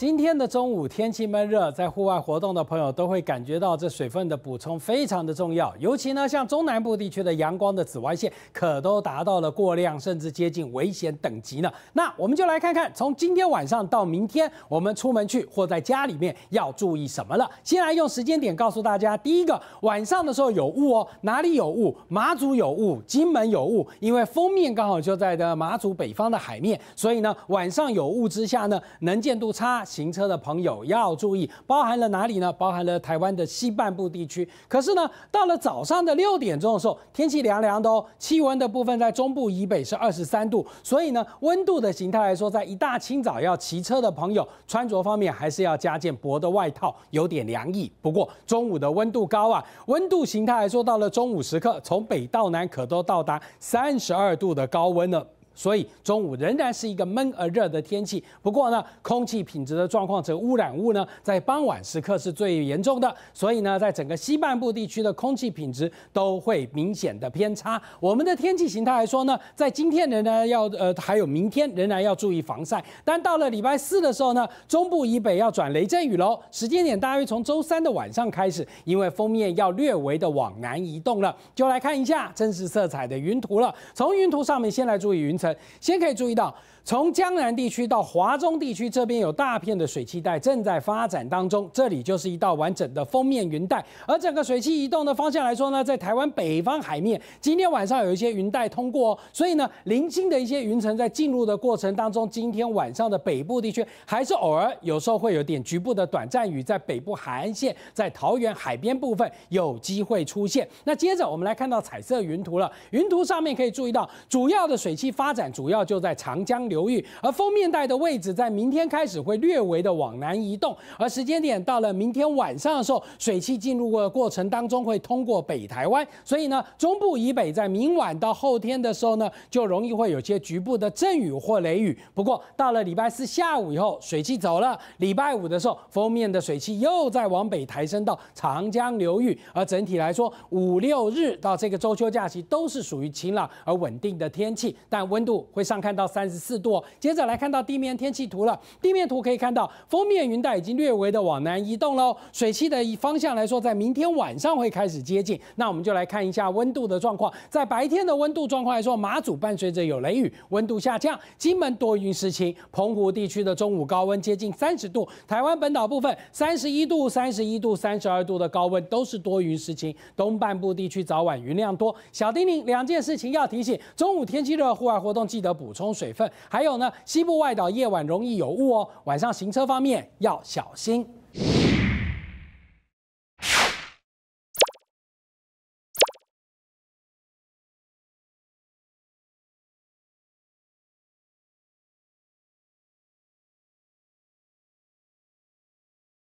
今天的中午天气闷热，在户外活动的朋友都会感觉到这水分的补充非常的重要。尤其呢，像中南部地区的阳光的紫外线可都达到了过量，甚至接近危险等级呢。那我们就来看看，从今天晚上到明天，我们出门去或在家里面要注意什么了。先来用时间点告诉大家，第一个晚上的时候有雾哦，哪里有雾？马祖有雾，金门有雾，因为封面刚好就在的马祖北方的海面，所以呢，晚上有雾之下呢，能见度差。行车的朋友要注意，包含了哪里呢？包含了台湾的西半部地区。可是呢，到了早上的六点钟的时候，天气凉凉的哦。气温的部分在中部以北是二十三度，所以呢，温度的形态来说，在一大清早要骑车的朋友，穿着方面还是要加件薄的外套，有点凉意。不过中午的温度高啊，温度形态来说到了中午时刻，从北到南可都到达三十二度的高温了。所以中午仍然是一个闷而热的天气，不过呢，空气品质的状况，这污染物呢，在傍晚时刻是最严重的。所以呢，在整个西半部地区的空气品质都会明显的偏差。我们的天气形态来说呢，在今天呢要呃，还有明天仍然要注意防晒。但到了礼拜四的时候呢，中部以北要转雷阵雨喽，时间点大约从周三的晚上开始，因为封面要略微的往南移动了。就来看一下真实色彩的云图了。从云图上面先来注意云层。先可以注意到。从江南地区到华中地区，这边有大片的水汽带正在发展当中，这里就是一道完整的封面云带。而整个水汽移动的方向来说呢，在台湾北方海面，今天晚上有一些云带通过，哦，所以呢，零星的一些云层在进入的过程当中，今天晚上的北部地区还是偶尔有时候会有点局部的短暂雨，在北部海岸线，在桃园海边部分有机会出现。那接着我们来看到彩色云图了，云图上面可以注意到，主要的水汽发展主要就在长江。流域，而封面带的位置在明天开始会略微的往南移动，而时间点到了明天晚上的时候，水汽进入过的过程当中会通过北台湾，所以呢，中部以北在明晚到后天的时候呢，就容易会有些局部的阵雨或雷雨。不过到了礼拜四下午以后，水汽走了，礼拜五的时候，封面的水汽又在往北抬升到长江流域，而整体来说，五六日到这个周秋假期都是属于晴朗而稳定的天气，但温度会上看到三十四。度，接着来看到地面天气图了。地面图可以看到，封面云带已经略微的往南移动喽。水汽的方向来说，在明天晚上会开始接近。那我们就来看一下温度的状况。在白天的温度状况来说，马祖伴随着有雷雨，温度下降；金门多云时晴，澎湖地区的中午高温接近三十度。台湾本岛部分三十一度、三十一度、三十二度的高温，都是多云时晴。东半部地区早晚云量多。小叮咛，两件事情要提醒：中午天气热，户外活动记得补充水分。还有呢，西部外岛夜晚容易有雾哦，晚上行车方面要小心。